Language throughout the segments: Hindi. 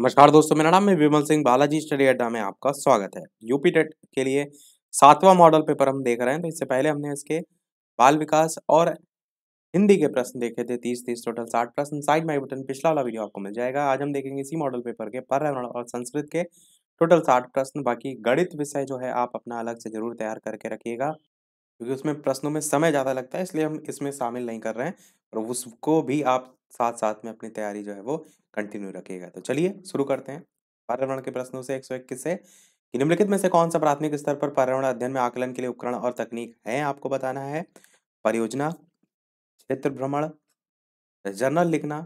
नमस्कार दोस्तों मेरा नाम है विमल सिंह बालाजी स्टडी अड्डा में आपका स्वागत है यूपी टेट के लिए सातवां मॉडल पेपर हम देख रहे हैं तो इससे पहले हमने इसके बाल विकास और हिंदी के प्रश्न देखे थे तीस तीस टोटल साठ प्रश्न साइड माई बटन पिछला वाला वीडियो आपको मिल जाएगा आज हम देखेंगे इसी मॉडल पेपर के पर्यावरण और संस्कृत के टोटल साठ प्रश्न बाकी गणित विषय जो है आप अपना अलग से जरूर तैयार करके रखिएगा क्योंकि उसमें प्रश्नों में समय ज़्यादा लगता है इसलिए हम इसमें शामिल नहीं कर रहे हैं और उसको भी आप साथ साथ में अपनी तैयारी जो है वो कंटिन्यू रखेगा तो चलिए शुरू करते हैं पर्यावरण के प्रश्नों से एक सौ इक्कीस से कि निम्नलिखित में से कौन सा प्राथमिक स्तर पर पर्यावरण अध्ययन में आकलन के लिए उपकरण और तकनीक है आपको बताना है परियोजना क्षेत्र भ्रमण जर्नल लिखना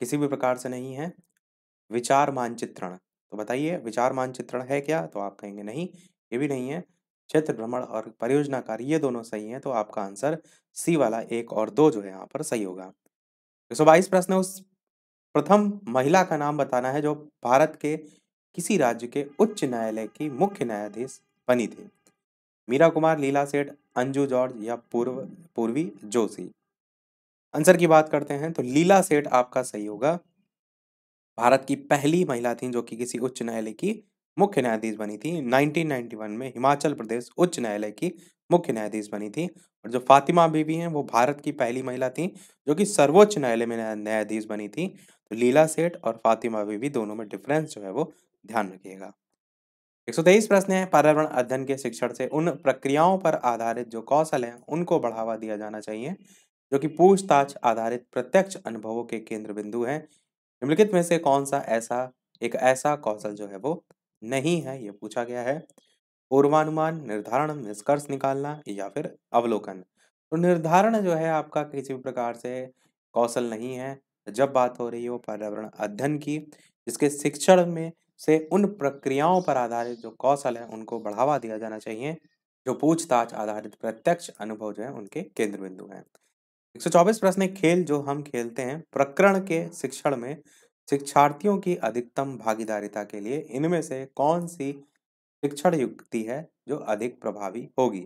किसी भी प्रकार से नहीं है विचार मानचित्रण तो बताइए विचार मानचित्रण है क्या तो आप कहेंगे नहीं ये भी नहीं है क्षेत्र भ्रमण और परियोजना कार्य ये दोनों सही हैं तो आपका आंसर सी वाला एक और दो जो है यहाँ पर सही होगा एक सौ बाईस प्रश्न उस प्रथम महिला का नाम बताना है जो भारत के किसी राज्य के उच्च न्यायालय की मुख्य न्यायाधीश बनी थी मीरा कुमार लीला सेठ अंजू जॉर्ज या पूर्व पूर्वी जोशी आंसर की बात करते हैं तो लीला सेठ आपका सही होगा भारत की पहली महिला थी जो कि किसी उच्च न्यायालय की मुख्य न्यायाधीश बनी थी 1991 में हिमाचल प्रदेश उच्च न्यायालय की मुख्य न्यायाधीश बनी थी और जो फातिमा बीबी हैं वो भारत की पहली महिला थी जो कि सर्वोच्च न्यायालय में न्यायाधीश बनी थी तो लीला सेठ और फातिमा बीबी दोनों में डिफरेंस जो है वो ध्यान रखिएगा 123 प्रश्न है पर्यावरण अध्ययन के शिक्षण से उन प्रक्रियाओं पर आधारित जो कौशल हैं उनको बढ़ावा दिया जाना चाहिए जो कि पूछताछ आधारित प्रत्यक्ष अनुभवों के केंद्र बिंदु हैं निम्नलिखित में से कौन सा ऐसा एक ऐसा कौशल जो है वो नहीं है ये पूछा गया है पूर्वानुमान निर्धारण निष्कर्ष निकालना या फिर अवलोकन तो निर्धारण जो है आपका किसी भी प्रकार से कौशल नहीं है जब बात हो रही हो पर्यावरण अध्ययन की जिसके शिक्षण में से उन प्रक्रियाओं पर आधारित जो कौशल है उनको बढ़ावा दिया जाना चाहिए जो पूछताछ आधारित प्रत्यक्ष अनुभव जो है उनके केंद्र बिंदु हैं 124 प्रश्न खेल जो हम खेलते हैं प्रकरण के शिक्षण में शिक्षार्थियों की अधिकतम भागीदारिता के लिए इनमें से कौन सी शिक्षण युक्ति है जो अधिक प्रभावी होगी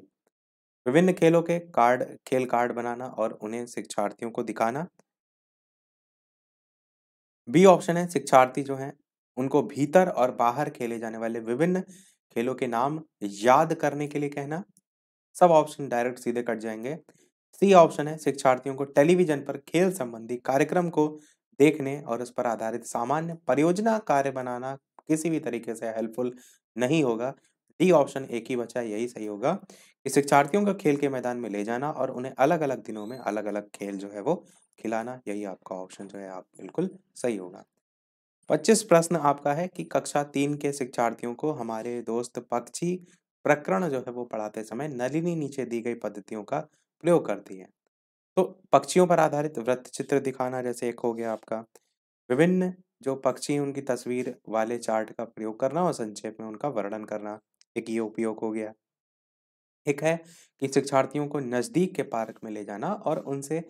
विभिन्न खेलों के कार्ड खेल कार्ड बनाना और उन्हें शिक्षार्थियों को दिखाना बी ऑप्शन है शिक्षार्थी जो हैं उनको भीतर और बाहर खेले जाने वाले विभिन्न खेलों के नाम याद करने के लिए कहना सब ऑप्शन डायरेक्ट सीधे कट जाएंगे सी ऑप्शन है शिक्षार्थियों को टेलीविजन पर खेल संबंधी कार्यक्रम को देखने और उस पर आधारित सामान्य परियोजना कार्य बनाना किसी भी तरीके से हेल्पफुल नहीं होगा डी ऑप्शन एक ही बचा यही सही होगा कि शिक्षार्थियों का खेल के मैदान में ले जाना और उन्हें अलग अलग दिनों में अलग अलग खेल जो है वो खिलाना यही आपका ऑप्शन जो है आप बिल्कुल सही होगा पच्चीस प्रश्न आपका है कि कक्षा तीन के शिक्षार्थियों को हमारे दोस्त पक्षी प्रकरण जो है वो पढ़ाते समय नलिनी नीचे दी गई पद्धतियों का प्रयोग करती है तो पक्षियों पर आधारित चित्र दिखाना जैसे एक हो गया आपका विभिन्न जो पक्षी उनकी तस्वीर वाले चार्ट का प्रयोग करना और संक्षेप में उनका वर्णन करना एक ये उपयोग हो गया एक है कि शिक्षार्थियों को नज़दीक के पार्क में ले जाना और उनसे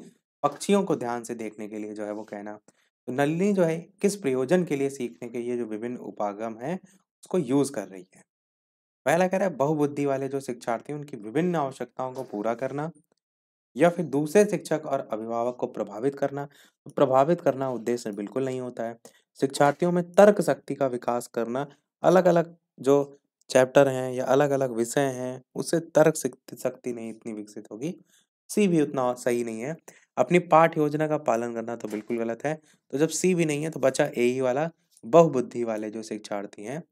पक्षियों को ध्यान से देखने के लिए जो है वो कहना तो नलिनी जो है किस प्रयोजन के लिए सीखने के ये जो विभिन्न उपागम है उसको यूज़ कर रही है पहला कह रहा है बहुबुद्धि वाले जो शिक्षार्थी उनकी विभिन्न आवश्यकताओं को पूरा करना या फिर दूसरे शिक्षक और अभिभावक को प्रभावित करना तो प्रभावित करना उद्देश्य बिल्कुल नहीं होता है शिक्षार्थियों में तर्क शक्ति का विकास करना अलग अलग जो चैप्टर हैं या अलग अलग विषय हैं उससे तर्क शक्ति नहीं इतनी विकसित होगी सी भी उतना सही नहीं है अपनी पाठ योजना का पालन करना तो बिल्कुल गलत है तो जब सी भी नहीं है तो बच्चा ए ही वाला बहुबुद्धि वाले जो शिक्षार्थी हैं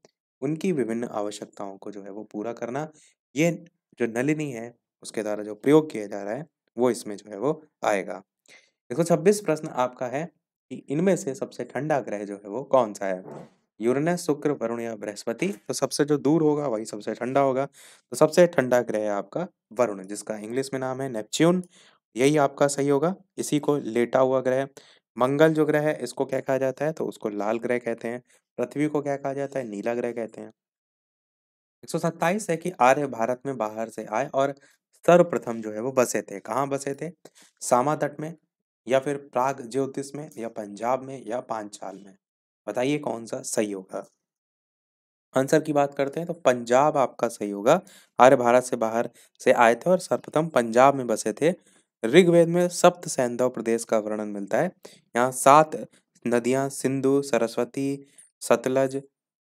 उनकी विभिन्न आवश्यकताओं को जो है वो पूरा करना ये जो नलिनी है उसके द्वारा जो प्रयोग किया जा रहा है वो इसमें जो है वो आएगा देखो छब्बीस प्रश्न आपका है कि इनमें से सबसे ठंडा ग्रह जो है वो कौन सा है यूरनस शुक्र वरुण या बृहस्पति तो सबसे जो दूर होगा वही सबसे ठंडा होगा तो सबसे ठंडा ग्रह है आपका वरुण जिसका इंग्लिश में नाम है नेपच्यून यही आपका सही होगा इसी को लेटा हुआ ग्रह मंगल जो ग्रह है इसको क्या कहा जाता है तो उसको लाल ग्रह कहते हैं पृथ्वी को क्या कहा जाता है नीला ग्रह कहते हैं एक है कि आर्य भारत में बाहर से आए और सर्वप्रथम जो है वो बसे थे कहाँ बसे थे सामा तट में या फिर प्राग ज्योतिष में या पंजाब में या पांचाल में बताइए कौन सा सही होगा आंसर की बात करते हैं तो पंजाब आपका सही होगा आर्य भारत से बाहर से आए थे और सर्वप्रथम पंजाब में बसे थे ऋग्वेद में सप्त सैंधव प्रदेश का वर्णन मिलता है यहाँ सात नदियाँ सिंधु सरस्वती सतलज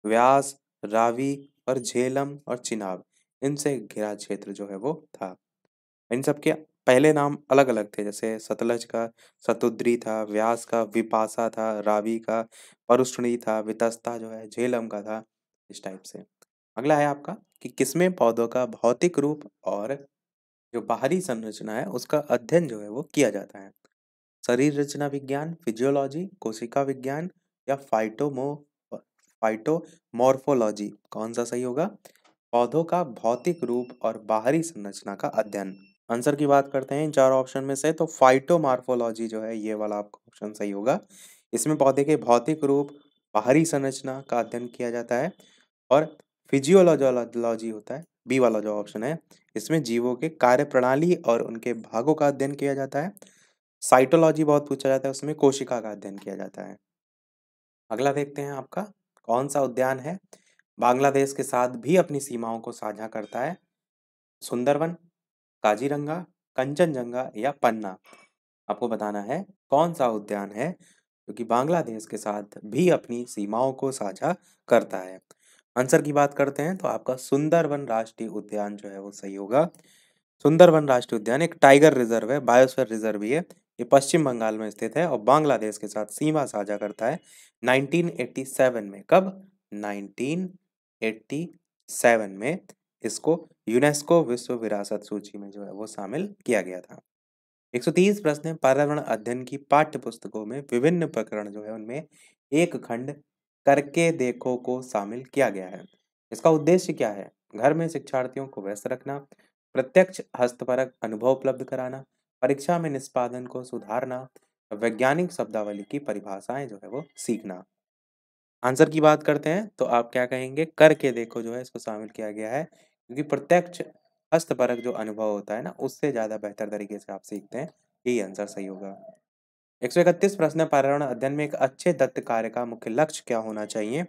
व्यास रावी और झेलम और चिनाब इनसे घिरा क्षेत्र जो है वो था इन सब के पहले नाम अलग अलग थे जैसे सतलज का सतुद्री था व्यास का विपासा था रावी का परुष्णी था वितस्ता जो है झेलम का था इस टाइप से अगला है आपका कि किसमें पौधों का भौतिक रूप और जो बाहरी संरचना है उसका अध्ययन जो है वो किया जाता है शरीर रचना विज्ञान फिजियोलॉजी कोशिका विज्ञान या फाइटोमो फाइटोमोर्फोलॉजी कौन सा सही होगा पौधों का भौतिक रूप और बाहरी संरचना का अध्ययन आंसर की बात करते हैं इन चार ऑप्शन में से तो फाइटोमार्फोलॉजी जो है ये वाला आपका ऑप्शन सही होगा इसमें पौधे के भौतिक रूप बाहरी संरचना का अध्ययन किया जाता है और फिजियोलॉजी होता है बी वाला जो ऑप्शन है इसमें जीवों के कार्य प्रणाली और उनके भागों का अध्ययन किया जाता है साइटोलॉजी बहुत पूछा जाता है उसमें कोशिका का अध्ययन किया जाता है अगला देखते हैं आपका कौन सा उद्यान है बांग्लादेश के साथ भी अपनी सीमाओं को साझा करता है सुंदरवन काजीरंगा कंचनजंगा या पन्ना आपको बताना है कौन सा उद्यान है क्योंकि तो बांग्लादेश के साथ भी अपनी सीमाओं को साझा करता है आंसर की बात करते हैं तो आपका सुंदरवन राष्ट्रीय उद्यान जो है वो सही होगा सुंदरवन राष्ट्रीय उद्यान एक टाइगर रिजर्व है बायोस्फीयर रिजर्व भी है ये पश्चिम बंगाल में स्थित है और बांग्लादेश के साथ सीमा साझा करता है 1987 में कब 1987 में इसको यूनेस्को विश्व विरासत सूची में जो है वो शामिल किया गया था 130 प्रश्न पर्यावरण अध्ययन की पाठ्य पुस्तकों में विभिन्न प्रकरण जो है उनमें एक खंड करके देखो को शामिल किया गया है इसका उद्देश्य क्या है घर में शिक्षार्थियों को व्यस्त रखना प्रत्यक्ष हस्तपरक अनुभव उपलब्ध कराना परीक्षा में निष्पादन को सुधारना वैज्ञानिक शब्दावली की परिभाषाएं जो है वो सीखना आंसर की बात करते हैं तो आप क्या कहेंगे करके देखो जो है इसको शामिल किया गया है क्योंकि प्रत्यक्ष हस्तपरक जो अनुभव होता है ना उससे ज़्यादा बेहतर तरीके से आप सीखते हैं यही आंसर सही होगा एक सौ इकतीस प्रश्न पर्यावरण अध्ययन में एक अच्छे दत्त कार्य का मुख्य लक्ष्य क्या होना चाहिए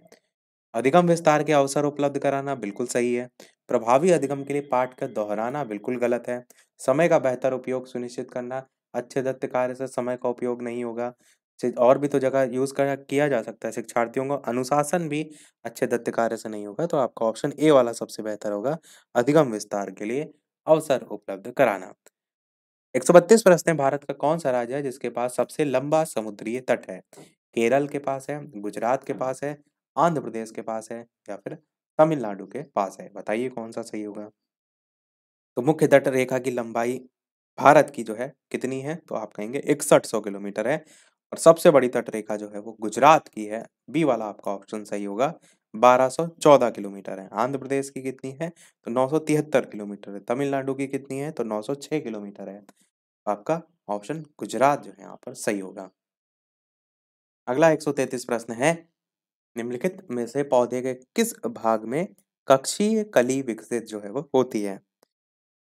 अधिगम विस्तार के अवसर उपलब्ध कराना बिल्कुल सही है प्रभावी अधिगम के लिए पाठ का दोहराना बिल्कुल गलत है समय का बेहतर उपयोग सुनिश्चित करना अच्छे दत्त कार्य से समय का उपयोग नहीं होगा से और भी तो जगह यूज़ कर किया जा सकता है शिक्षार्थियों का अनुशासन भी अच्छे दत्त कार्य से नहीं होगा तो आपका ऑप्शन ए वाला सबसे बेहतर होगा अधिगम विस्तार के लिए अवसर उपलब्ध कराना एक प्रश्न है भारत का कौन सा राज्य है जिसके पास सबसे लंबा समुद्रीय तट है केरल के पास है गुजरात के पास है आंध्र प्रदेश के पास है या फिर तमिलनाडु के पास है बताइए कौन सा सही होगा तो मुख्य तट रेखा की लंबाई भारत की जो है कितनी है तो आप कहेंगे इकसठ सौ किलोमीटर है और सबसे बड़ी तटरेखा जो है वो गुजरात की है बी वाला आपका ऑप्शन सही होगा 1214 किलोमीटर है आंध्र प्रदेश की कितनी है तो 973 किलोमीटर है तमिलनाडु की कितनी है तो 906 किलोमीटर है आपका ऑप्शन गुजरात जो है यहाँ पर सही होगा अगला 133 प्रश्न है निम्नलिखित में से पौधे के किस भाग में कक्षीय कली विकसित जो है वो होती है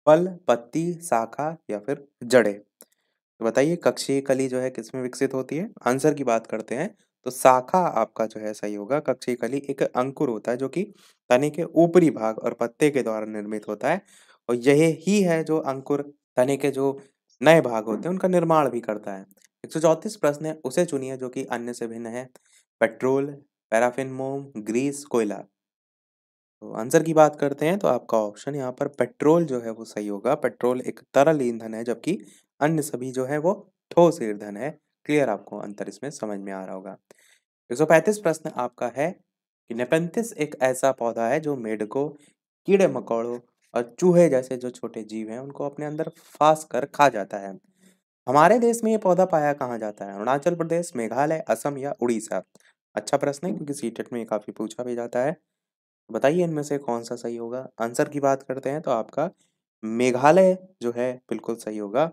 फल पत्ती शाखा या फिर जड़े तो बताइए कक्षीय कली जो है किसमें विकसित होती है? आंसर की बात करते हैं तो शाखा आपका जो है सही होगा। कक्षीय कली एक अंकुर होता है जो कि तने के ऊपरी भाग और पत्ते के द्वारा निर्मित होता है और यह ही है जो अंकुर तने के जो नए भाग होते हैं उनका निर्माण भी करता है। 134 प्रश्न है उसे चुनिए जो कि अन्य से भिन्न है। पेट्रोल, पैराफिन मोम, ग्रीस, कोयला। तो आंसर की बात करते हैं तो आपका ऑप्शन यहाँ पर पेट्रोल जो है वो सही होगा। पेट्रोल एक तरल ईंधन है जबकि अन्य सभी जो है वो ठोस ईर्धन है क्लियर आपको अंतर इसमें समझ में आ रहा होगा एक प्रश्न आपका है कि नेपेंथिस एक ऐसा पौधा है जो मेढकों कीड़े मकोड़ों और चूहे जैसे जो छोटे जीव हैं उनको अपने अंदर फांस कर खा जाता है हमारे देश में ये पौधा पाया कहाँ जाता है अरुणाचल प्रदेश मेघालय असम या उड़ीसा अच्छा प्रश्न है क्योंकि सीटेट में काफ़ी पूछा भी जाता है बताइए इनमें से कौन सा सही होगा आंसर की बात करते हैं तो आपका मेघालय जो है बिल्कुल सही होगा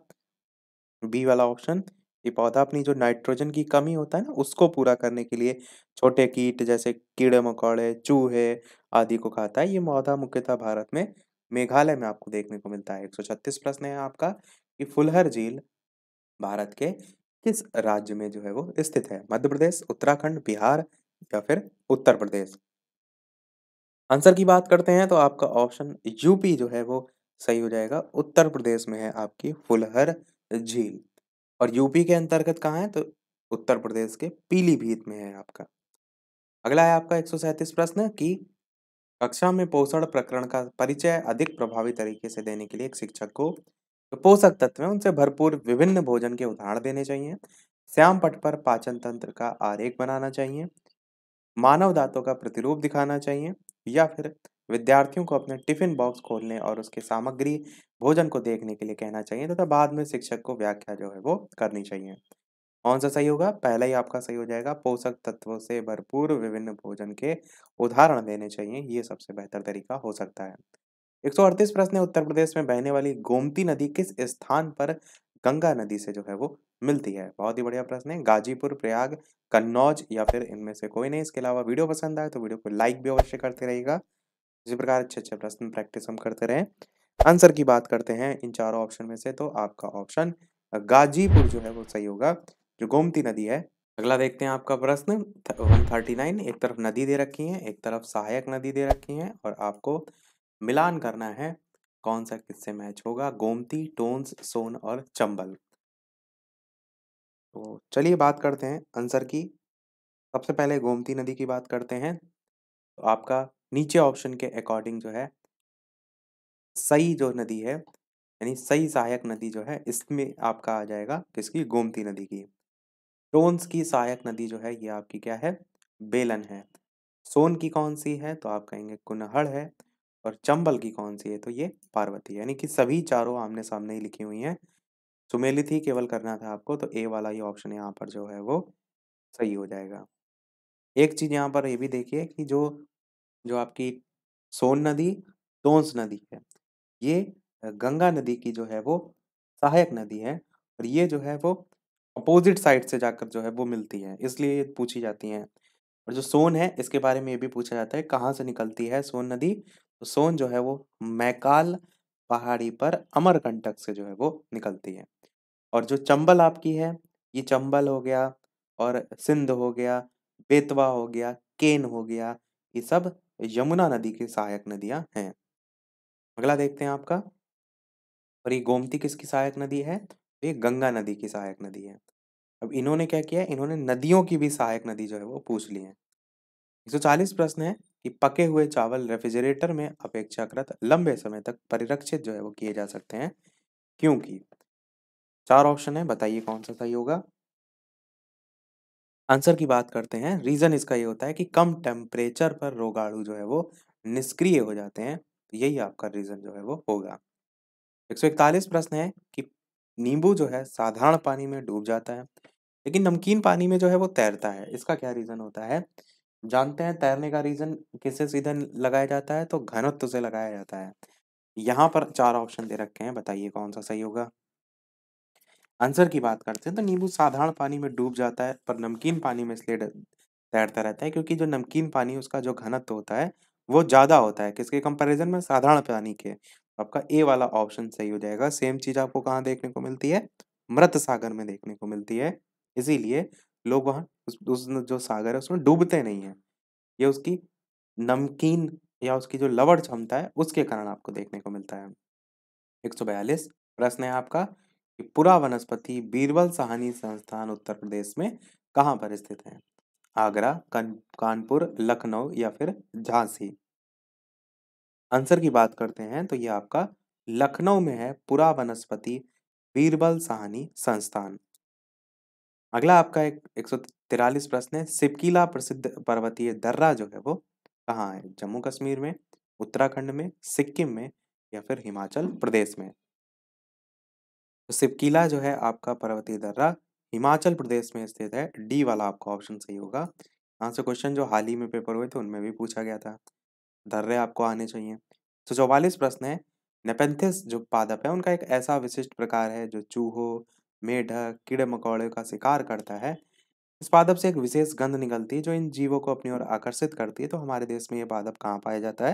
बी वाला ऑप्शन कि पौधा अपनी जो नाइट्रोजन की कमी होता है ना उसको पूरा करने के लिए छोटे कीट जैसे कीड़े मकोड़े चूहे आदि को खाता है ये पौधा मुख्यतः भारत में मेघालय में आपको देखने को मिलता है एक प्रश्न है आपका कि फुलहर झील भारत के किस राज्य में जो है वो स्थित है मध्य प्रदेश उत्तराखंड बिहार या फिर उत्तर प्रदेश आंसर की बात करते हैं तो आपका ऑप्शन यूपी जो है वो सही हो जाएगा उत्तर प्रदेश में है आपकी फुलहर झील और यूपी के अंतर्गत कहाँ है तो उत्तर प्रदेश के पीलीभीत में है आपका अगला है आपका एक प्रश्न कि कक्षा में पोषण प्रकरण का परिचय अधिक प्रभावी तरीके से देने के लिए एक शिक्षक को तो पोषक तत्व हैं उनसे भरपूर विभिन्न भोजन के उदाहरण देने चाहिए श्याम पट पर पाचन तंत्र का आरेख बनाना चाहिए मानव दांतों का प्रतिरूप दिखाना चाहिए या फिर विद्यार्थियों को अपने टिफिन बॉक्स खोलने और उसके सामग्री भोजन को देखने के लिए कहना चाहिए तथा बाद में शिक्षक को व्याख्या जो है वो करनी चाहिए कौन सा सही होगा पहला ही आपका सही हो जाएगा पोषक तत्वों से भरपूर विभिन्न भोजन के उदाहरण देने चाहिए ये सबसे बेहतर तरीका हो सकता है एक प्रश्न है उत्तर प्रदेश में बहने वाली गोमती नदी किस स्थान पर गंगा नदी से जो है वो मिलती है बहुत ही बढ़िया प्रश्न है गाजीपुर प्रयाग कन्नौज या फिर इनमें से कोई नहीं इसके अलावा वीडियो पसंद आए तो वीडियो को लाइक भी अवश्य करते रहेगा इसी प्रकार अच्छे अच्छे प्रश्न प्रैक्टिस हम करते रहे आंसर की बात करते हैं इन चारों ऑप्शन में से तो आपका ऑप्शन गाजीपुर जो है वो सही होगा जो गोमती नदी है अगला देखते हैं आपका प्रश्न 139 एक तरफ नदी दे रखी है एक तरफ सहायक नदी दे रखी है और आपको मिलान करना है कौन सा किससे मैच होगा गोमती टोन्स सोन और चंबल तो चलिए बात करते हैं आंसर की सबसे पहले गोमती नदी की बात करते हैं तो आपका नीचे ऑप्शन के अकॉर्डिंग जो है सही जो नदी है यानी सही सहायक नदी जो है इसमें आपका आ जाएगा किसकी गोमती नदी की टोन्स की सहायक नदी जो है ये आपकी क्या है बेलन है सोन की कौन सी है तो आप कहेंगे कुनहड़ है और चंबल की कौन सी है तो ये पार्वती यानी कि सभी चारों आमने सामने ही लिखी हुई हैं सुमेली थी केवल करना था आपको तो ए वाला ही ऑप्शन यहाँ पर जो है वो सही हो जाएगा एक चीज़ यहाँ पर ये भी देखिए कि जो जो आपकी सोन नदी टोंस नदी है ये गंगा नदी की जो है वो सहायक नदी है और ये जो है वो अपोजिट साइड से जाकर जो है वो मिलती है इसलिए ये पूछी जाती हैं और जो सोन है इसके बारे में ये भी पूछा जाता है कहाँ से निकलती है सोन नदी तो सोन जो है वो मैकाल पहाड़ी पर अमरकंटक से जो है वो निकलती है और जो चंबल आपकी है ये चंबल हो गया और सिंध हो गया बेतवा हो गया केन हो गया ये सब यमुना नदी की सहायक नदियां हैं अगला देखते हैं आपका और ये गोमती किसकी सहायक नदी है तो ये गंगा नदी की सहायक नदी है अब इन्होंने क्या किया इन्होंने नदियों की भी सहायक नदी जो है वो पूछ ली है एक प्रश्न है कि पके हुए चावल रेफ्रिजरेटर में अपेक्षाकृत लंबे समय तक परिरक्षित जो है वो किए जा सकते हैं क्योंकि चार ऑप्शन है बताइए कौन सा सही होगा आंसर की बात करते हैं। रीज़न इसका ये होता है कि कम टेम्परेचर पर रोगाणु जो है वो निष्क्रिय हो जाते हैं। यही आपका रीज़न जो है वो होगा। इकतालीस प्रश्न है कि नींबू जो है साधारण पानी में डूब जाता है, लेकिन नमकीन पानी में जो है वो तैरता है। इसका क्या रीज़न होता है? जानते हैं तैरने का रीज़न किससे सीधा लगाया जाता है? तो घनत्व से लगाया जाता है। यहाँ पर चार ऑप्शन दे रखे हैं, बताइए कौन-सा सही होगा? आंसर की बात करते हैं तो नींबू साधारण पानी में डूब जाता है पर नमकीन पानी में इसलिए तैरता रहता है क्योंकि जो नमकीन पानी उसका जो घनत्व होता है वो ज़्यादा होता है किसके कंपैरिजन में साधारण पानी के तो आपका ए वाला ऑप्शन सही हो जाएगा सेम चीज़ आपको कहाँ देखने को मिलती है मृत सागर में देखने को मिलती है इसीलिए लोग वहाँ उस, उस जो सागर है उसमें डूबते नहीं हैं ये उसकी नमकीन या उसकी जो लवड़ क्षमता है उसके कारण आपको देखने को मिलता है एक प्रश्न है आपका पुरा वनस्पति बीरबल साहनी संस्थान उत्तर प्रदेश में कहाँ पर स्थित है आगरा कानपुर लखनऊ या फिर झांसी आंसर की बात करते हैं तो यह आपका लखनऊ में है पुरा वनस्पति बीरबल सहानी संस्थान अगला आपका एक एक सौ तिरालीस प्रश्न है सिपकीला प्रसिद्ध पर्वतीय दर्रा जो है वो कहाँ है जम्मू कश्मीर में उत्तराखंड में सिक्किम में या फिर हिमाचल प्रदेश में तो सिपकीला जो है आपका पर्वतीय दर्रा हिमाचल प्रदेश में स्थित है डी वाला आपका ऑप्शन सही होगा यहाँ से क्वेश्चन जो हाल ही में पेपर हुए थे उनमें भी पूछा गया था दर्रे आपको आने चाहिए तो चौवालीस प्रश्न है नेपेंथिस जो पादप है उनका एक ऐसा विशिष्ट प्रकार है जो चूहो मेढक कीड़े मकौड़े का शिकार करता है इस पादप से एक विशेष गंध निकलती है जो इन जीवों को अपनी ओर आकर्षित करती है तो हमारे देश में ये पादप कहाँ पाया जाता है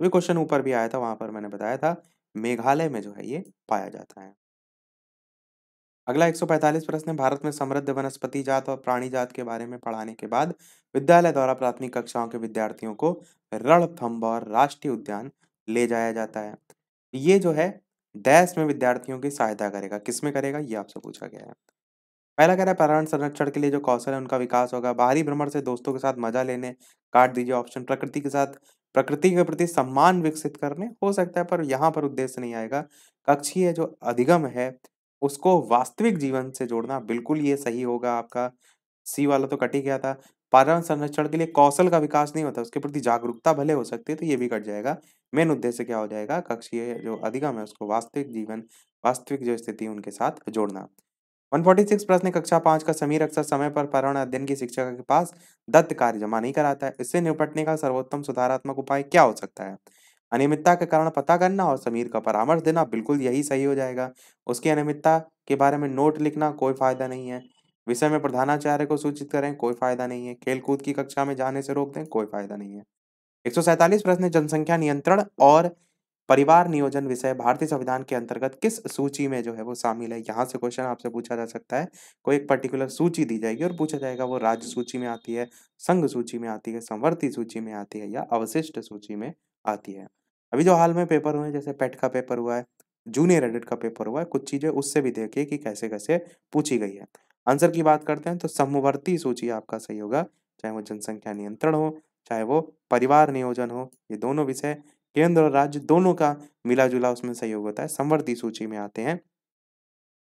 अभी क्वेश्चन ऊपर भी आया था वहाँ पर मैंने बताया था मेघालय में जो है ये पाया जाता है अगला 145 प्रश्न है भारत में समृद्ध वनस्पति जात और प्राणी जात के बारे में पढ़ाने के बाद विद्यालय द्वारा प्राथमिक कक्षाओं के विद्यार्थियों को और राष्ट्रीय उद्यान ले जाया जाता है ये जो है देश में विद्यार्थियों की सहायता करेगा किसमें करेगा ये आपसे पूछा गया है पहला कह रहा है पर्यावरण संरक्षण के लिए जो कौशल है उनका विकास होगा बाहरी भ्रमण से दोस्तों के साथ मजा लेने काट दीजिए ऑप्शन प्रकृति के साथ प्रकृति के प्रति सम्मान विकसित करने हो सकता है पर यहाँ पर उद्देश्य नहीं आएगा कक्षीय जो अधिगम है उसको वास्तविक जीवन से जोड़ना बिल्कुल ये सही होगा आपका सी वाला तो कट ही गया था पर्यावरण संरक्षण के लिए कौशल का विकास नहीं होता उसके प्रति जागरूकता भले हो सकती है तो ये भी कट जाएगा मेन उद्देश्य क्या हो जाएगा कक्षीय जो अधिगम है उसको वास्तविक जीवन वास्तविक जो स्थिति उनके साथ जोड़ना 146 प्रश्न कक्षा पांच का समीर अक्सर समय पर पर्यावरण अध्ययन की शिक्षक के पास दत्त कार्य जमा नहीं कराता है इससे निपटने का सर्वोत्तम सुधारात्मक उपाय क्या हो सकता है अनियमितता के कारण पता करना और समीर का परामर्श देना बिल्कुल यही सही हो जाएगा उसकी अनियमितता के बारे में नोट लिखना कोई फायदा नहीं है विषय में प्रधानाचार्य को सूचित करें कोई फायदा नहीं है खेलकूद की कक्षा में जाने से रोक दें कोई फायदा नहीं है एक प्रश्न जनसंख्या नियंत्रण और परिवार नियोजन विषय भारतीय संविधान के अंतर्गत किस सूची में जो है वो शामिल है यहाँ से क्वेश्चन आपसे पूछा जा सकता है कोई एक पर्टिकुलर सूची दी जाएगी और पूछा जाएगा वो राज्य सूची में आती है संघ सूची में आती है संवर्ती सूची में आती है या अवशिष्ट सूची में आती है अभी जो हाल में पेपर हुए हैं जैसे पेट का पेपर हुआ है जूनियर एडिट का पेपर हुआ है कुछ चीज़ें उससे भी देखिए कि कैसे कैसे पूछी गई है आंसर की बात करते हैं तो समवर्ती सूची आपका सही होगा चाहे वो जनसंख्या नियंत्रण हो चाहे वो परिवार नियोजन हो ये दोनों विषय केंद्र और राज्य दोनों का मिला जुला उसमें सहयोग होता है समवर्ती सूची में आते हैं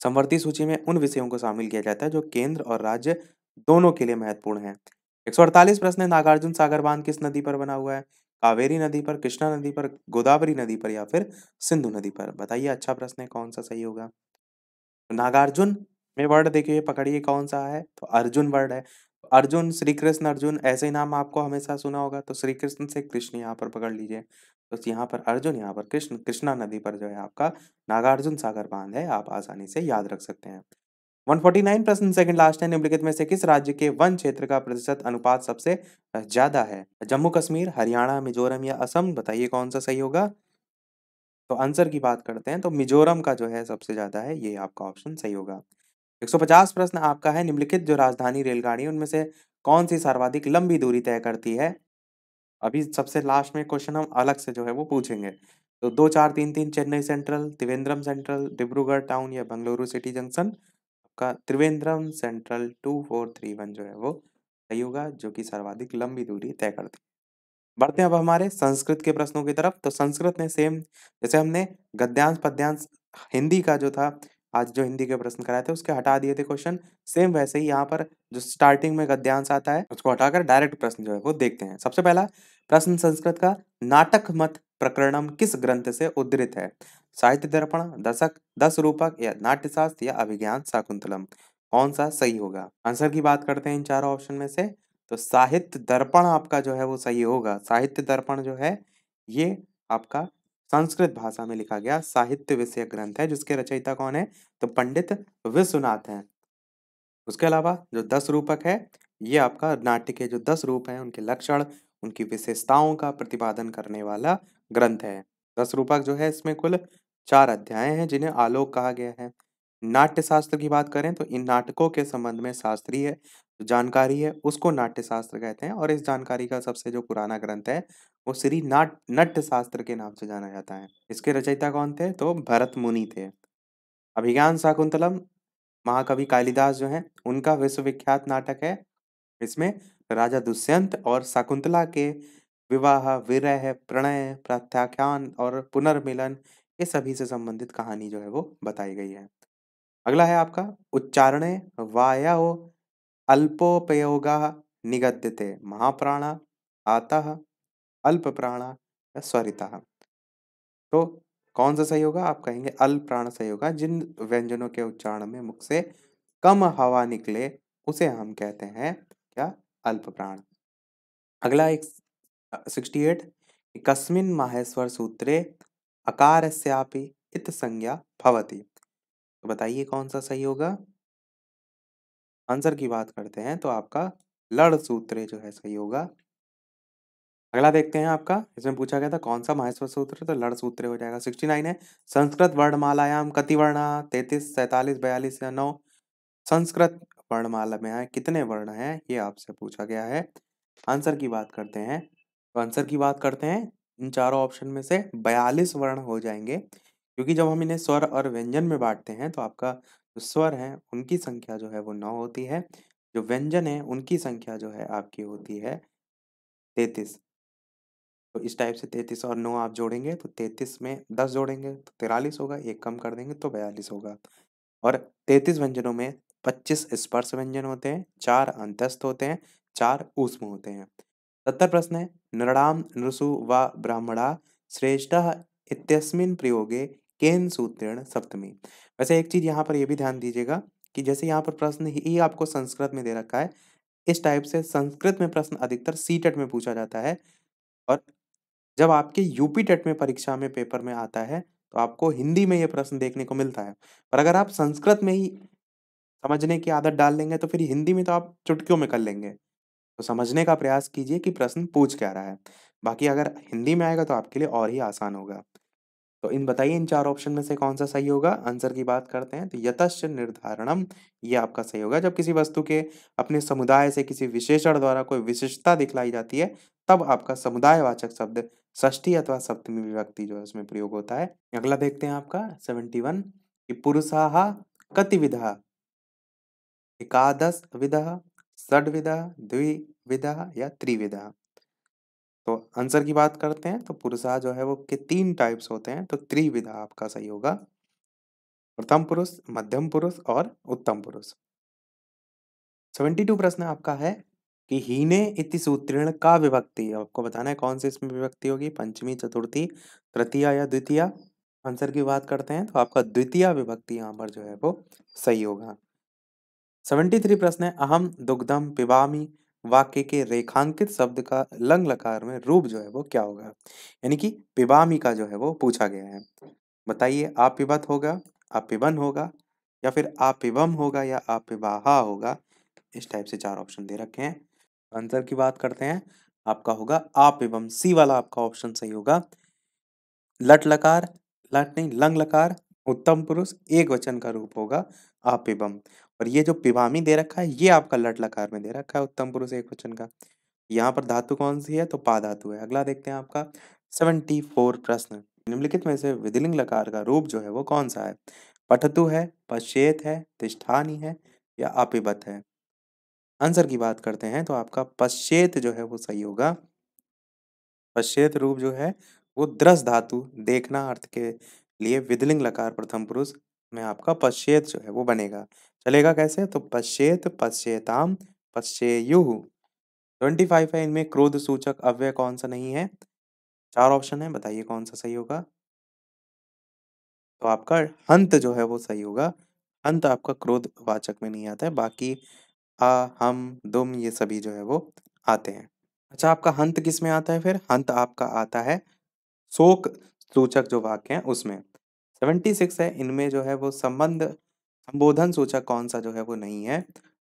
समवर्ती सूची में उन विषयों को शामिल किया जाता है जो केंद्र और राज्य दोनों के लिए महत्वपूर्ण है एक प्रश्न है नागार्जुन सागर बांध किस नदी पर बना हुआ है कावेरी नदी पर कृष्णा नदी पर गोदावरी नदी पर या फिर सिंधु नदी पर बताइए अच्छा प्रश्न है कौन सा सही होगा नागार्जुन में वर्ड देखिए पकड़िए कौन सा है तो अर्जुन वर्ड है अर्जुन श्री कृष्ण अर्जुन ऐसे ही नाम आपको हमेशा सुना होगा तो श्री कृष्ण से कृष्ण यहाँ पर पकड़ लीजिए तो यहाँ पर अर्जुन यहाँ पर कृष्ण कृष्णा नदी पर जो है आपका नागार्जुन सागर बांध है आप आसानी से याद रख सकते हैं 149 प्रश्न सेकंड लास्ट है निम्नलिखित में से किस राज्य के वन क्षेत्र का प्रतिशत अनुपात सबसे ज्यादा है जम्मू कश्मीर हरियाणा मिजोरम या असम बताइए कौन सा सही होगा तो आंसर की बात करते हैं तो मिजोरम का जो है सबसे ज्यादा है ये आपका ऑप्शन सही होगा 150 प्रश्न आपका है निम्नलिखित जो राजधानी रेलगाड़ी उनमें से कौन सी सर्वाधिक लंबी दूरी तय करती है अभी सबसे लास्ट में क्वेश्चन हम अलग से जो है वो पूछेंगे तो दो चार तीन तीन Chennai central Trivandrum central Dibrugarh town या बंगलुरु सिटी जंक्शन आपका Trivandrum central two four three one जो है वो सही होगा जो कि सर्वाधिक लंबी दूरी तय करती है बढ़ते हैं अब हमारे संस्कृत के प्रश्नों की तरफ तो संस्कृत में सेम जैसे हमने गद्यांश पद्यांश हिंदी का जो था आज जो हिंदी के प्रश्न कराए थे उसके हटा दिए थे क्वेश्चन सेम वैसे ही यहाँ पर जो स्टार्टिंग में गद्यांश आता है उसको हटाकर डायरेक्ट प्रश्न जो है वो देखते हैं सबसे पहला प्रश्न संस्कृत का नाटक मत प्रकरणम किस ग्रंथ से उद्धृत है साहित्य दर्पण दशक दस रूपक या नाट्यशास्त्र या अभिज्ञान शाकुंतलम कौन सा सही होगा आंसर की बात करते हैं इन चारों ऑप्शन में से तो साहित्य दर्पण आपका जो है वो सही होगा साहित्य दर्पण जो है ये आपका संस्कृत भाषा में लिखा गया साहित्य विषय ग्रंथ है जिसके रचयिता कौन है तो पंडित विश्वनाथ हैं उसके अलावा जो दस रूपक है ये आपका नाट्य के जो दस रूप हैं उनके लक्षण उनकी विशेषताओं का प्रतिपादन करने वाला ग्रंथ है दस रूपक जो है इसमें कुल चार अध्याय हैं जिन्हें आलोक कहा गया है नाट्य शास्त्र की बात करें तो इन नाटकों के संबंध में शास्त्रीय जानकारी है उसको नाट्य शास्त्र कहते हैं और इस जानकारी का सबसे जो पुराना ग्रंथ है वो श्री नाट नट्य शास्त्र के नाम से जाना जाता है इसके रचयिता कौन थे तो भरत मुनि थे अभिज्ञान शाकुंतलम महाकवि कालिदास जो हैं उनका विश्वविख्यात नाटक है इसमें राजा दुष्यंत और शाकुंतला के विवाह विरह प्रणय प्रत्याख्यान और पुनर्मिलन ये सभी से संबंधित कहानी जो है वो बताई गई है अगला है आपका उच्चारण वायो अल्पोपयोगा निगद्यते महाप्राण आता अल्प प्राण स्वरिता तो कौन सा सही होगा आप कहेंगे अल्प प्राण सही होगा जिन व्यंजनों के उच्चारण में मुख से कम हवा निकले उसे हम कहते हैं क्या अल्प प्राण अगला एक सिक्सटी एट कस्मिन माहेश्वर सूत्रे अकार से आप इत संज्ञा भवती तो बताइए कौन सा सही होगा आंसर की बात करते हैं तो आपका लड़ सूत्र जो है सही होगा अगला देखते हैं आपका इसमें पूछा गया था कौन सा महेश्वर सूत्र तो लड़ सूत्र हो जाएगा सिक्सटी नाइन है संस्कृत वर्णमालायाम कति वर्ण तैतीस सैतालीस बयालीस या नौ संस्कृत वर्णमाला में है कितने वर्ण हैं ये आपसे पूछा गया है आंसर की बात करते हैं तो आंसर की बात करते हैं इन चारों ऑप्शन में से बयालीस वर्ण हो जाएंगे क्योंकि जब हम इन्हें स्वर और व्यंजन में बांटते हैं तो आपका जो स्वर है उनकी संख्या जो है वो नौ होती है जो व्यंजन है उनकी संख्या जो है आपकी होती है तैतीस तो इस टाइप से तैतीस और नौ आप जोड़ेंगे तो तैतीस में दस जोड़ेंगे तो तिरालीस होगा एक कम कर देंगे तो बयालीस होगा और तैतीस व्यंजनों में पच्चीस स्पर्श व्यंजन होते हैं चार अंतस्थ होते हैं चार ऊष्म होते हैं सत्तर प्रश्न है नृणाम नृषु व ब्राह्मणा श्रेष्ठ इतस्मिन प्रयोगे केन सूत्रेण सप्तमी वैसे एक चीज़ यहाँ पर यह भी ध्यान दीजिएगा कि जैसे यहाँ पर प्रश्न ही आपको संस्कृत में दे रखा है इस टाइप से संस्कृत में प्रश्न अधिकतर सी टेट में पूछा जाता है और जब आपके यूपी टेट में परीक्षा में पेपर में आता है तो आपको हिंदी में यह प्रश्न देखने को मिलता है पर अगर आप संस्कृत में ही समझने की आदत डाल लेंगे तो फिर हिंदी में तो आप चुटकियों में कर लेंगे तो समझने का प्रयास कीजिए कि प्रश्न पूछ क्या रहा है बाकी अगर हिंदी में आएगा तो आपके लिए और ही आसान होगा तो इन बताइए इन चार ऑप्शन में से कौन सा सही होगा आंसर की बात करते हैं तो यतश्च निर्धारणम ये आपका सही होगा जब किसी वस्तु के अपने समुदाय से किसी विशेषण द्वारा कोई विशिष्टता दिखलाई जाती है तब आपका समुदायवाचक शब्द षष्ठी अथवा सप्तमी विभक्ति जो है उसमें प्रयोग होता है अगला देखते हैं आपका सेवेंटी वन पुरुषाह कति विधा एकादश विधा षडविधा द्विविधा या त्रिविधा तो आंसर की बात करते हैं तो पुरुषा जो है वो के तीन टाइप्स होते हैं तो त्रिविधा आपका सही होगा प्रथम पुरुष मध्यम पुरुष और उत्तम पुरुष सेवेंटी टू प्रश्न आपका है कि हीने इति सूत्रेण का विभक्ति आपको बताना है कौन सी इसमें विभक्ति होगी पंचमी चतुर्थी तृतीय या द्वितीय आंसर की बात करते हैं तो आपका द्वितीय विभक्ति यहाँ पर जो है वो सही होगा सेवेंटी थ्री प्रश्न है अहम दुग्धम पिबामी वाक्य के रेखांकित शब्द का लंग लकार में रूप जो है वो क्या होगा यानी कि पिबामी का जो है वो पूछा गया है बताइए आप पिबत होगा आप पिबन होगा या फिर आप पिबम होगा या आप पिबाहा होगा इस टाइप से चार ऑप्शन दे रखे हैं आंसर की बात करते हैं आपका होगा आप एवं सी वाला आपका ऑप्शन सही होगा लट लकार लट नहीं लंग लकार उत्तम पुरुष एक वचन का रूप होगा आप एवं और ये जो पिवामी दे रखा है ये आपका लट लकार में दे रखा है उत्तम पुरुष एक वचन का यहाँ पर धातु कौन सी है तो पा धातु है अगला देखते हैं आपका सेवेंटी फोर प्रश्न निम्नलिखित में से विधिलिंग लकार का रूप जो है वो कौन सा है पठतु है पश्चेत है तिष्ठानी है या आपिबत है आंसर की बात करते हैं तो आपका पश्चेत जो है वो सही होगा पश्चेत रूप जो है वो द्रस धातु देखना अर्थ के लिए विधिलिंग लकार प्रथम पुरुष में आपका पश्चेत जो है वो बनेगा चलेगा कैसे तो पश्चेत पश्चेताम पश्चेयु ट्वेंटी फाइव है इनमें क्रोध सूचक अव्यय कौन सा नहीं है चार ऑप्शन है बताइए कौन सा सही होगा तो आपका हंत जो है वो सही होगा हंत आपका क्रोध वाचक में नहीं आता है बाकी आ हम दुम ये सभी जो है वो आते हैं अच्छा आपका हंत किस में आता है फिर हंत आपका आता है शोक सूचक जो वाक्य है उसमें सेवेंटी सिक्स है इनमें जो है वो संबंध संबोधन सूचक कौन-सा जो है वो नहीं है।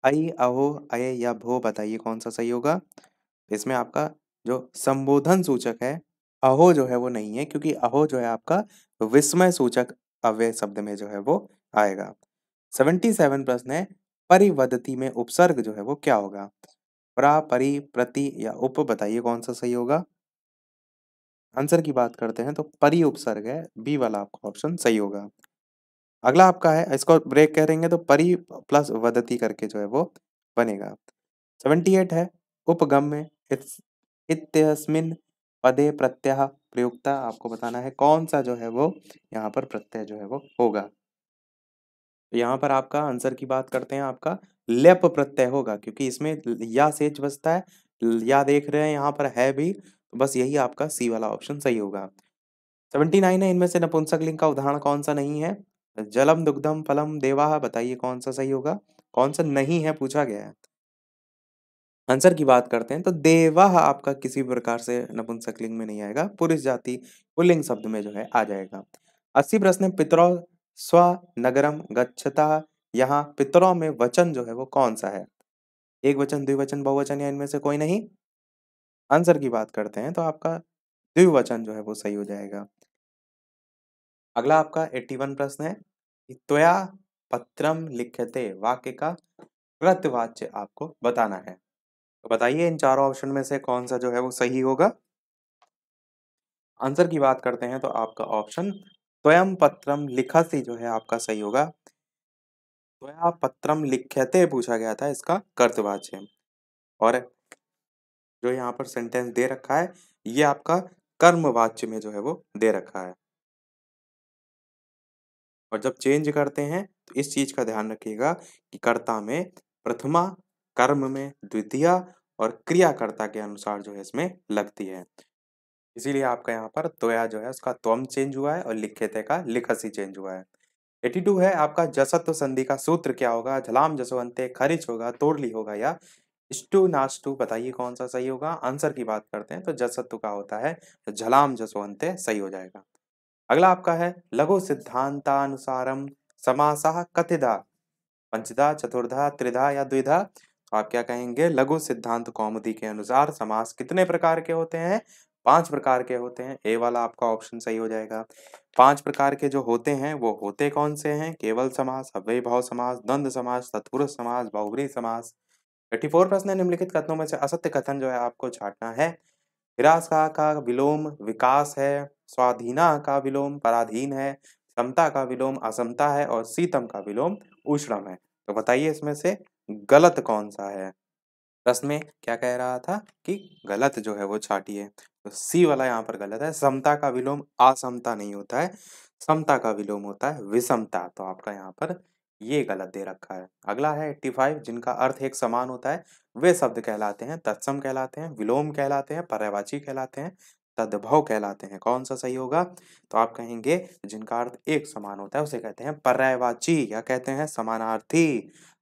आई अहो, अये या भो बताइए कौन-सा सही होगा? इसमें आपका जो संबोधन सूचक है, अहो जो है वो नहीं है क्योंकि अहो जो है आपका विस्मय सूचक अव्यय शब्द में जो है वो आएगा। सेवन प्रश्न है परिवदति में उपसर्ग जो है वो क्या होगा? प्रा, परि, प्रति या उप बताइए कौन-सा सही होगा? आंसर की बात करते हैं तो परि उपसर्ग है, बी वाला आपका ऑप्शन सही होगा। अगला आपका है इसको ब्रेक करेंगे तो परि प्लस वदति करके जो है वो बनेगा सेवेंटी एट है उपगम्य इतस्मिन पदे प्रत्यय प्रयुक्ता आपको बताना है कौन सा जो है वो यहाँ पर प्रत्यय जो है वो होगा यहाँ पर आपका आंसर की बात करते हैं आपका लेप प्रत्यय होगा क्योंकि इसमें या सेच बसता है या देख रहे हैं यहाँ पर है भी तो बस यही आपका सी वाला ऑप्शन सही होगा सेवेंटी नाइन है इनमें से नपुंसक लिंग का उदाहरण कौन सा नहीं है जलम दुग्धम फलम देवाह बताइए कौन सा सही होगा कौन सा नहीं है पूछा गया है आंसर की बात करते हैं तो देवाह आपका किसी प्रकार से नपुंसक लिंग में नहीं आएगा पुरुष जाति पुलिंग शब्द में जो है आ जाएगा अस्सी प्रश्न पितरों स्व नगरम गच्छता यहाँ पितरों में वचन जो है वो कौन सा है एक वचन द्विवचन बहुवचन या इनमें से कोई नहीं आंसर की बात करते हैं तो आपका द्विवचन जो है वो सही हो जाएगा अगला आपका 81 प्रश्न है त्वया पत्रम लिखते वाक्य का कृतवाच्य आपको बताना है तो बताइए इन चारों ऑप्शन में से कौन सा जो है वो सही होगा आंसर की बात करते हैं तो आपका ऑप्शन त्वयम पत्रम लिखसी जो है आपका सही होगा त्वया पत्रम लिखते पूछा गया था इसका कर्तवाच्य और जो यहाँ पर सेंटेंस दे रखा है ये आपका कर्मवाच्य में जो है वो दे रखा है और जब चेंज करते हैं तो इस चीज़ का ध्यान रखिएगा कि कर्ता में प्रथमा कर्म में द्वितीय और क्रियाकर्ता के अनुसार जो है इसमें लगती है इसीलिए आपका यहाँ पर तोया जो है उसका त्वम चेंज हुआ है और लिखित का लिखसी चेंज हुआ है एटी टू है आपका जसत्व संधि का सूत्र क्या होगा झलाम जसवंते खरिच होगा तोड़ली होगा या स्टू नास्टू बताइए कौन सा सही होगा आंसर की बात करते हैं तो जसत्व का होता है तो झलाम जसवंते सही हो जाएगा अगला आपका है लघु सिद्धांतानुसारम समासा कथिदा पंचधा चतुर्धा त्रिधा या द्विधा तो आप क्या कहेंगे लघु सिद्धांत कौमुदी के अनुसार समास कितने प्रकार के होते हैं पांच प्रकार के होते हैं ए वाला आपका ऑप्शन सही हो जाएगा पांच प्रकार के जो होते हैं वो होते कौन से हैं केवल समास अव्यय भाव समास द्वंद समास तत्पुरुष समास बहुवरी समास थर्टी फोर प्रश्न निम्नलिखित कथनों में से असत्य कथन जो है आपको छाटना है हिरास का विलोम विकास है स्वाधीना का विलोम पराधीन है समता का विलोम असमता है और सीतम का विलोम उष्णम है तो बताइए इसमें से गलत कौन सा है प्रश्न में क्या कह रहा था कि गलत जो है वो है तो सी वाला यहाँ पर गलत है समता का विलोम असमता नहीं होता है समता का विलोम होता है विषमता तो आपका यहाँ पर ये गलत दे रखा है अगला है एट्टी फाइव जिनका अर्थ एक समान होता है वे शब्द कहलाते हैं तत्सम कहलाते हैं विलोम कहलाते हैं पर्यावाची कहलाते हैं तद्भव कहलाते हैं कौन सा सही होगा तो आप कहेंगे जिनका अर्थ एक समान होता है उसे कहते हैं पर्यायवाची या कहते हैं समानार्थी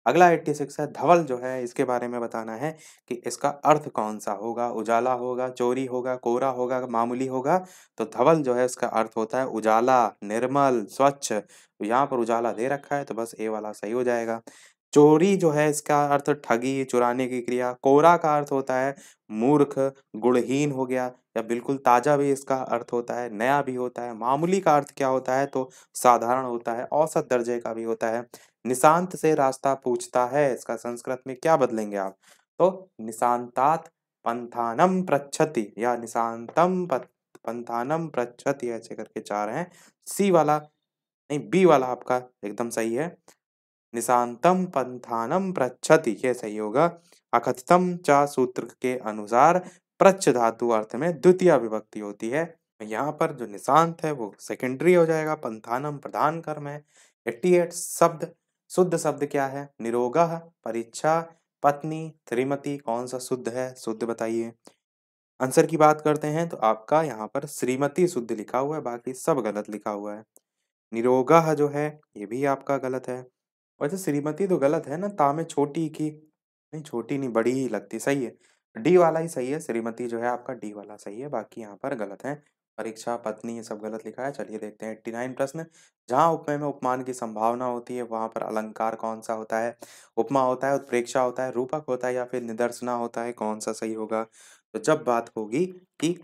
अगला 86 है धवल जो है इसके बारे में बताना है कि इसका अर्थ कौन सा होगा उजाला होगा चोरी होगा कोरा होगा मामूली होगा तो धवल जो है इसका अर्थ होता है उजाला निर्मल स्वच्छ तो यहाँ पर उजाला दे रखा है तो बस ए वाला सही हो जाएगा चोरी जो है इसका अर्थ ठगी चुराने की क्रिया कोरा का अर्थ होता है मूर्ख गुणहीन हो गया या बिल्कुल ताज़ा भी इसका अर्थ होता है नया भी होता है मामूली का अर्थ क्या होता है तो साधारण होता है औसत दर्जे का भी होता है निशांत से रास्ता पूछता है इसका संस्कृत में क्या बदलेंगे आप तो निशांतात पंथानम प्रच्छति या निशांतम पंथानम प्रच्छति ऐसे करके चार हैं सी वाला नहीं बी वाला आपका एकदम सही है निशांतम पंथानम प्रच्छति ये सही होगा अकथितम चा सूत्र के अनुसार प्रच धातु अर्थ में द्वितीय विभक्ति होती है यहाँ पर जो निशांत है वो सेकेंडरी हो जाएगा पंथानम प्रधान कर्म है एट्टी एट शब्द शुद्ध शब्द क्या है निरोग परीक्षा पत्नी श्रीमती कौन सा शुद्ध है शुद्ध बताइए आंसर की बात करते हैं तो आपका यहाँ पर श्रीमती शुद्ध लिखा हुआ है बाकी सब गलत लिखा हुआ है निरोगा जो है ये भी आपका गलत है वैसे श्रीमती तो गलत है ना ता में छोटी की नहीं छोटी नहीं बड़ी ही लगती सही है डी वाला ही सही है श्रीमती जो है आपका डी वाला सही है बाकी यहाँ पर गलत है परीक्षा पत्नी ये सब गलत लिखा है चलिए देखते हैं एट्टी नाइन प्रश्न जहाँ उपमय में उपमान की संभावना होती है वहाँ पर अलंकार कौन सा होता है उपमा होता है उत्प्रेक्षा होता है रूपक होता है या फिर निदर्शना होता है कौन सा सही होगा तो जब बात होगी कि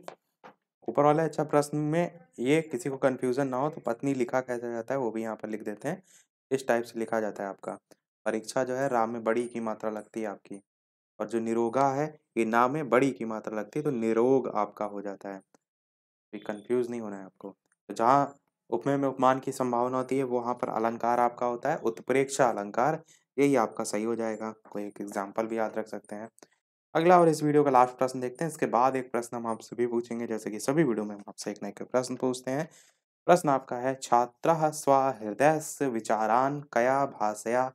ऊपर वाला अच्छा प्रश्न में ये किसी को कन्फ्यूजन ना हो तो पत्नी लिखा कैसा जाता है वो भी यहाँ पर लिख देते हैं इस टाइप से लिखा जाता है आपका परीक्षा जो है राम में बड़ी की मात्रा लगती है आपकी और जो निरोगा है ये नाम में बड़ी की मात्रा लगती है तो निरोग आपका हो जाता है कोई कंफ्यूज नहीं होना है आपको तो जहाँ उपमेय में उपमान की संभावना होती है वहाँ पर अलंकार आपका होता है उत्प्रेक्षा अलंकार यही आपका सही हो जाएगा कोई एक एग्जाम्पल भी याद रख सकते हैं अगला और इस वीडियो का लास्ट प्रश्न देखते हैं इसके बाद एक प्रश्न हम आपसे भी पूछेंगे जैसे कि सभी वीडियो में हम आपसे एक नए प्रश्न पूछते हैं प्रश्न आपका है छात्र स्वहृदय विचारान कया भाषया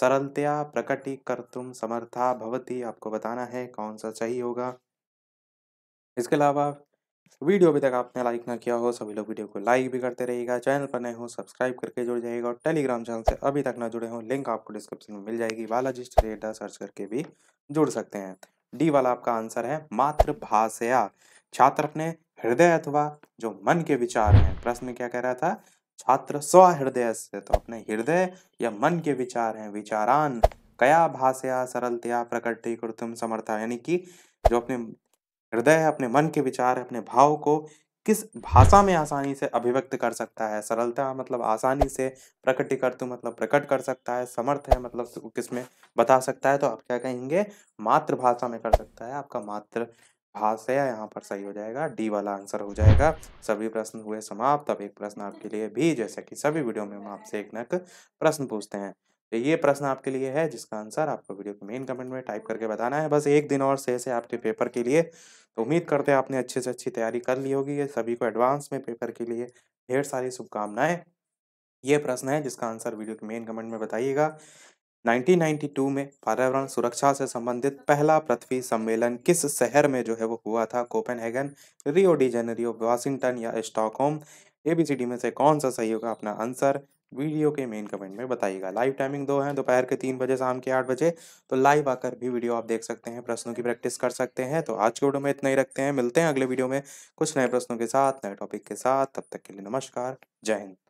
सरलतया प्रकटीकर्तुम समर्था भवती आपको बताना है कौन सा सही होगा इसके अलावा वीडियो अभी तक आपने लाइक ना किया हो सभी लोग वीडियो को लाइक भी करते रहिएगा चैनल पर नए हो सब्सक्राइब करके जुड़ जाएगा और टेलीग्राम चैनल से अभी तक ना जुड़े हो लिंक आपको डिस्क्रिप्शन में मिल जाएगी बालाजी स्टेटा सर्च करके भी जुड़ सकते हैं डी वाला आपका आंसर है मातृभाषया छात्र अपने हृदय अथवा जो मन के विचार हैं प्रश्न क्या कह रहा था छात्र हृदय से तो अपने हृदय या मन के विचार हैं विचारान कया भाषया सरलतया प्रकटी कृतुम समर्था यानी कि जो अपने हृदय है अपने मन के विचार अपने भाव को किस भाषा में आसानी से अभिव्यक्त कर सकता है सरलता मतलब आसानी से प्रकटी मतलब प्रकट कर सकता है समर्थ है मतलब तो किस में बता सकता है तो आप क्या कहेंगे मातृभाषा में कर सकता है आपका मातृ घास है यहाँ पर सही हो जाएगा डी वाला आंसर हो जाएगा सभी प्रश्न हुए समाप्त अब एक प्रश्न आपके लिए भी जैसा कि सभी वीडियो में हम आपसे एक नक प्रश्न पूछते हैं तो ये प्रश्न आपके लिए है जिसका आंसर आपको वीडियो के मेन कमेंट में टाइप करके बताना है बस एक दिन और से ऐसे आपके पेपर के लिए तो उम्मीद करते हैं आपने अच्छे से अच्छी तैयारी कर ली होगी ये सभी को एडवांस में पेपर के लिए ढेर सारी शुभकामनाएं ये प्रश्न है जिसका आंसर वीडियो के मेन कमेंट में बताइएगा 1992 में पर्यावरण सुरक्षा से संबंधित पहला पृथ्वी सम्मेलन किस शहर में जो है वो हुआ था Copenhagen Rio de Janeiro Washington या स्टॉकहोम एबीसीडी में से कौन सा सही होगा अपना आंसर वीडियो के मेन कमेंट में बताइएगा लाइव टाइमिंग दो है दोपहर के तीन बजे शाम के आठ बजे तो लाइव आकर भी वीडियो आप देख सकते हैं प्रश्नों की प्रैक्टिस कर सकते हैं तो आज के वीडियो में इतना ही रखते हैं मिलते हैं अगले वीडियो में कुछ नए प्रश्नों के साथ नए टॉपिक के साथ तब तक के लिए नमस्कार जय हिंद